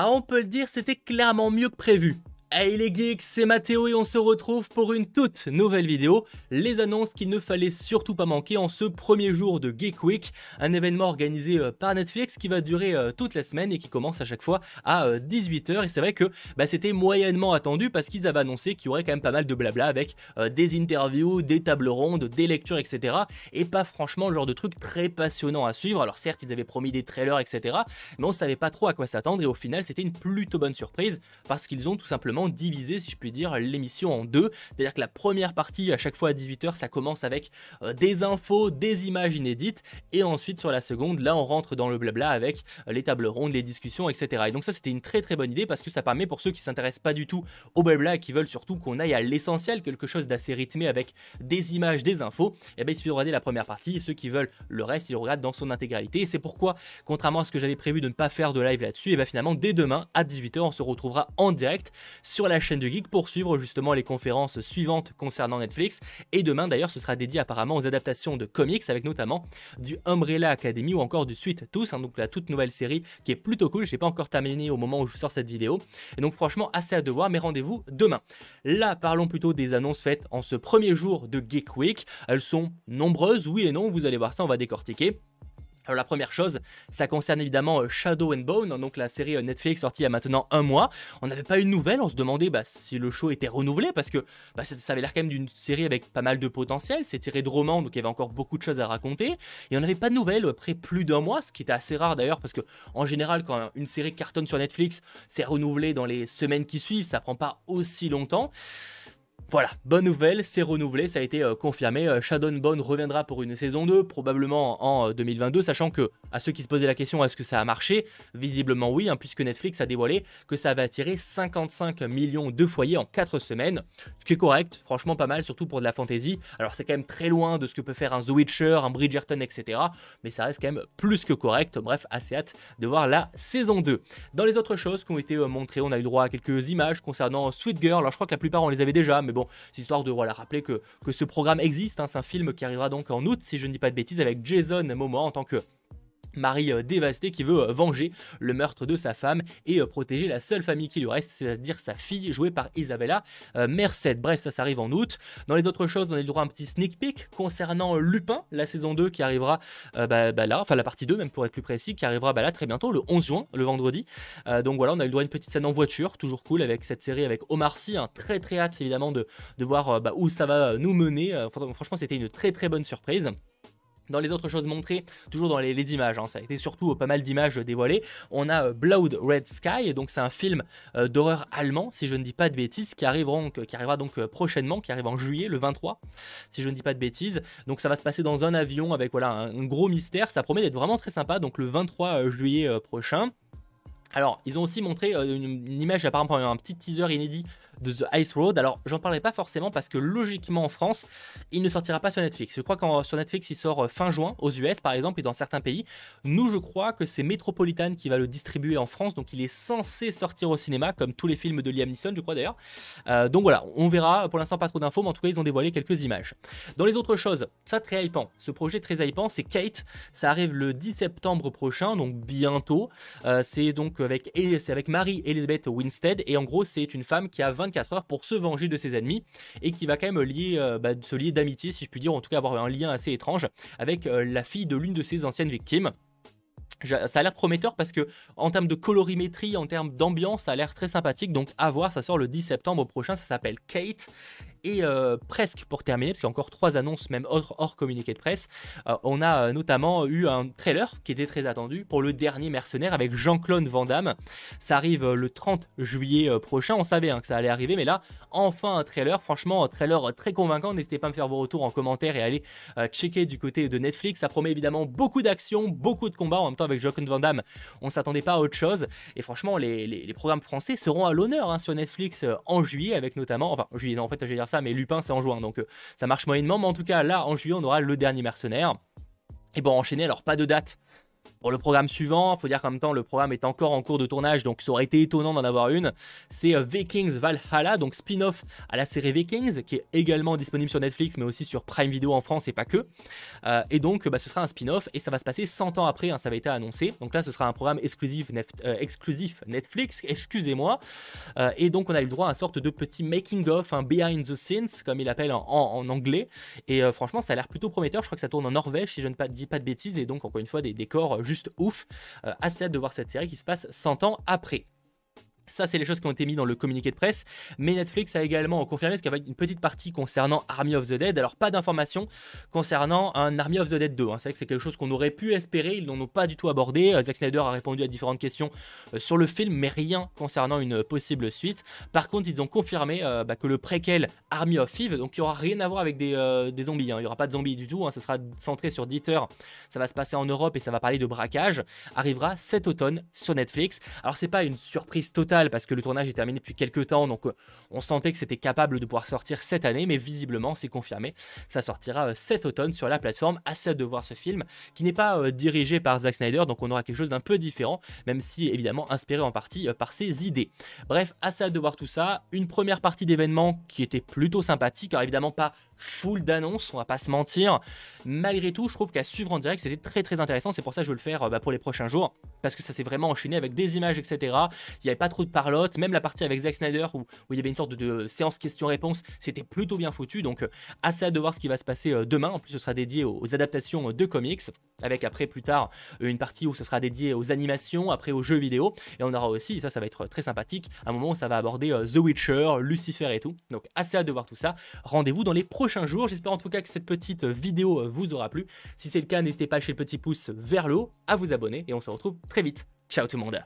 Ah, on peut le dire, c'était clairement mieux que prévu. Hey les geeks, c'est Mathéo et on se retrouve pour une toute nouvelle vidéo, les annonces qu'il ne fallait surtout pas manquer en ce premier jour de Geek Week, un événement organisé euh, par Netflix qui va durer euh, toute la semaine et qui commence à chaque fois à 18h euh, et c'est vrai que bah, c'était moyennement attendu parce qu'ils avaient annoncé qu'il y aurait quand même pas mal de blabla avec des interviews, des tables rondes, des lectures etc et pas franchement le genre de truc très passionnant à suivre, alors certes ils avaient promis des trailers etc mais on savait pas trop à quoi s'attendre et au final c'était une plutôt bonne surprise parce qu'ils ont tout simplement divisé diviser, si je puis dire, l'émission en deux. C'est-à-dire que la première partie, à chaque fois à 18h, ça commence avec euh, des infos, des images inédites, et ensuite sur la seconde, là on rentre dans le blabla avec euh, les tables rondes, les discussions, etc. Et donc ça c'était une très très bonne idée parce que ça permet pour ceux qui s'intéressent pas du tout au blabla et qui veulent surtout qu'on aille à l'essentiel, quelque chose d'assez rythmé avec des images, des infos, et eh bien il suffit de regarder la première partie, et ceux qui veulent le reste, ils le regardent dans son intégralité. Et c'est pourquoi, contrairement à ce que j'avais prévu de ne pas faire de live là-dessus, et eh bien finalement dès demain à 18h, on se retrouvera en direct sur la chaîne du Geek pour suivre justement les conférences suivantes concernant Netflix. Et demain d'ailleurs, ce sera dédié apparemment aux adaptations de comics avec notamment du Umbrella Academy ou encore du Suite Tous, hein, donc la toute nouvelle série qui est plutôt cool. Je n'ai pas encore terminé au moment où je sors cette vidéo. Et donc franchement, assez à devoir, mais rendez-vous demain. Là, parlons plutôt des annonces faites en ce premier jour de Geek Week. Elles sont nombreuses, oui et non, vous allez voir ça, on va décortiquer. Alors la première chose, ça concerne évidemment euh, Shadow and Bone, hein, donc la série euh, Netflix sortie il y a maintenant un mois. On n'avait pas eu de nouvelles, on se demandait bah, si le show était renouvelé, parce que bah, ça avait l'air quand même d'une série avec pas mal de potentiel, c'est tiré de romans, donc il y avait encore beaucoup de choses à raconter. Et on n'avait pas de nouvelles après euh, plus d'un mois, ce qui était assez rare d'ailleurs, parce que en général, quand une série cartonne sur Netflix, c'est renouvelé dans les semaines qui suivent, ça prend pas aussi longtemps. Voilà, bonne nouvelle, c'est renouvelé, ça a été euh, confirmé. Euh, Shadow Bone reviendra pour une saison 2, probablement en 2022, euh, sachant que, à ceux qui se posaient la question, est-ce que ça a marché Visiblement oui, hein, puisque Netflix a dévoilé que ça avait attiré 55 millions de foyers en 4 semaines, ce qui est correct, franchement pas mal, surtout pour de la fantasy. Alors c'est quand même très loin de ce que peut faire un The Witcher, un Bridgerton, etc. Mais ça reste quand même plus que correct, bref, assez hâte de voir la saison 2. Dans les autres choses qui ont été euh, montrées, on a eu droit à quelques images concernant Sweet Girl, alors je crois que la plupart on les avait déjà, mais bon, bon, c'est histoire de rappeler que, ce programme existe. Hein. c'est un film qui arrivera donc en août, si je ne dis pas de bêtises, avec Jason Momoa en tant que Marie euh, dévastée qui veut euh, venger le meurtre de sa femme et euh, protéger la seule famille qui lui reste, c'est-à-dire sa fille jouée par Isabella Merced. Bref, ça, s'arrive en août. Dans les autres choses, on a le droit à un petit sneak peek concernant Lupin, la saison 2 qui arrivera bah, bah là, enfin la partie 2 même pour être plus précis, qui arrivera bah là très bientôt, le 11 juin, le vendredi. donc voilà, on a eu le droit à une petite scène en voiture, toujours cool avec cette série avec Omar Sy, hein. très très hâte évidemment de, voir où ça va nous mener. franchement, c'était une très très bonne surprise. Dans les autres choses montrées, toujours dans les, images, hein, ça a été surtout euh, pas mal d'images euh, dévoilées, on a euh, Blood Red Sky, donc c'est un film d'horreur allemand, si je ne dis pas de bêtises, qui, arriveront, arrivera donc prochainement, qui arrive en juillet, le 23, si je ne dis pas de bêtises. Donc ça va se passer dans un avion avec voilà un, gros mystère, ça promet d'être vraiment très sympa, donc le 23 juillet prochain. Alors, ils ont aussi montré une, une image, apparemment un petit teaser inédit de The Ice Road. Alors, j'en parlerai pas forcément parce que logiquement en France, il ne sortira pas sur Netflix. Je crois qu'en sur Netflix, il sort euh, fin juin aux US par exemple et dans certains pays. Nous, je crois que c'est Metropolitan qui va le distribuer en France, donc il est censé sortir au cinéma comme tous les films de Liam Neeson, je crois d'ailleurs. Euh, donc voilà, on verra. Pour l'instant, pas trop d'infos, mais en tout cas, ils ont dévoilé quelques images. Dans les autres choses, ça très hypant. Ce projet très hypant, c'est Kate. Ça arrive le 10 septembre prochain, donc bientôt. Euh, c'est donc avec, avec Marie Elizabeth Winstead et en gros, c'est une femme qui a 20 24 heures pour se venger de ses ennemis et qui va quand même lier, euh, bah, se lier d'amitié, si je puis dire, en tout cas avoir un lien assez étrange avec euh, la fille de l'une de ses anciennes victimes ça a l'air prometteur parce que en termes de colorimétrie, en termes d'ambiance, ça a l'air très sympathique. Donc à voir, ça sort le 10 septembre prochain, ça s'appelle Kate. Et euh, presque pour terminer, parce qu'il y a encore trois annonces, même hors, communiqué de presse, euh, on a euh, notamment eu un trailer qui était très attendu pour le dernier mercenaire avec Jean-Claude Van Damme. Ça arrive le 30 juillet prochain. On savait hein, que ça allait arriver, mais là, enfin un trailer. Franchement, un trailer très convaincant. N'hésitez pas à me faire vos retours en commentaire et à aller checker du côté de Netflix. Ça promet évidemment beaucoup d'action, beaucoup de combats. En même temps, avec Jean-Claude Van Damme, on ne s'attendait pas à autre chose. Et franchement, les, programmes français seront à l'honneur hein, sur Netflix en juillet, avec notamment, enfin, juillet, en fait, je dire ça mais Lupin, c'est en juin, donc euh, ça marche moyennement. Mais en tout cas, là, en juillet, on aura le dernier mercenaire. Et bon, enchaîner, alors pas de date pour le programme suivant, faut dire qu'en même temps, le programme est encore en cours de tournage, donc ça aurait été étonnant d'en avoir une. C'est euh, Vikings Valhalla, donc spin-off à la série Vikings, qui est également disponible sur Netflix, mais aussi sur Prime Video en France et pas que. Euh, et donc, bah, ce sera un spin-off et ça va se passer 100 ans après, hein, ça avait été annoncé. Donc là, ce sera un programme exclusif, euh, exclusif Netflix, excusez-moi. et donc, on a eu le droit à une sorte de petit making-of, un behind the scenes, comme il l'appelle en, en, anglais. Et franchement, ça a l'air plutôt prometteur. Je crois que ça tourne en Norvège, si je ne dis pas de bêtises. Et donc, encore une fois, des décors juste ouf. Euh, assez hâte de voir cette série qui se passe 100 ans après. Ça, c'est les choses qui ont été mises dans le communiqué de presse. Mais Netflix a également confirmé ce qu'il y avait une petite partie concernant Army of the Dead. Alors, pas d'informations concernant un Army of the Dead 2. Hein. C'est vrai que c'est quelque chose qu'on aurait pu espérer. Ils n'en ont pas du tout abordé. Euh, Zack Snyder a répondu à différentes questions euh, sur le film, mais rien concernant une possible suite. Par contre, ils ont confirmé euh, bah, que le préquel Army of Eve, donc il n'y aura rien à voir avec des, zombies. Hein. Il n'y aura pas de zombies du tout. Hein. Ce sera centré sur Dieter. Ça va se passer en Europe et ça va parler de braquage. Arrivera cet automne sur Netflix. Alors, c'est pas une surprise totale parce que le tournage est terminé depuis quelques temps, donc euh, on sentait que c'était capable de pouvoir sortir cette année, mais visiblement c'est confirmé, ça sortira euh, cet automne sur la plateforme. Assez de voir ce film qui n'est pas euh, dirigé par Zack Snyder, donc on aura quelque chose d'un peu différent, même si évidemment inspiré en partie par ses idées. Bref, assez de voir tout ça. Une première partie d'événement qui était plutôt sympathique, alors évidemment pas foule d'annonces, on va pas se mentir. Malgré tout, je trouve qu'à suivre en direct, c'était très très intéressant. C'est pour ça que je vais le faire euh, bah, pour les prochains jours, parce que ça s'est vraiment enchaîné avec des images, etc. Il n'y avait pas trop de parlotte, même la partie avec Zack Snyder où, il y avait une sorte de, séance questions-réponses, c'était plutôt bien foutu. Donc, euh, assez hâte de voir ce qui va se passer euh, demain. En plus, ce sera dédié aux, adaptations de comics, avec après plus tard une partie où ce sera dédié aux animations, après aux jeux vidéo. Et on aura aussi, ça, ça va être très sympathique, un moment où ça va aborder The Witcher, Lucifer et tout. Donc, assez hâte de voir tout ça. Rendez-vous dans les prochains prochain J'espère en tout cas que cette petite vidéo euh, vous aura plu. Si c'est le cas, n'hésitez pas à lâcher le petit pouce vers le haut, à vous abonner et on se retrouve très vite. Ciao tout le monde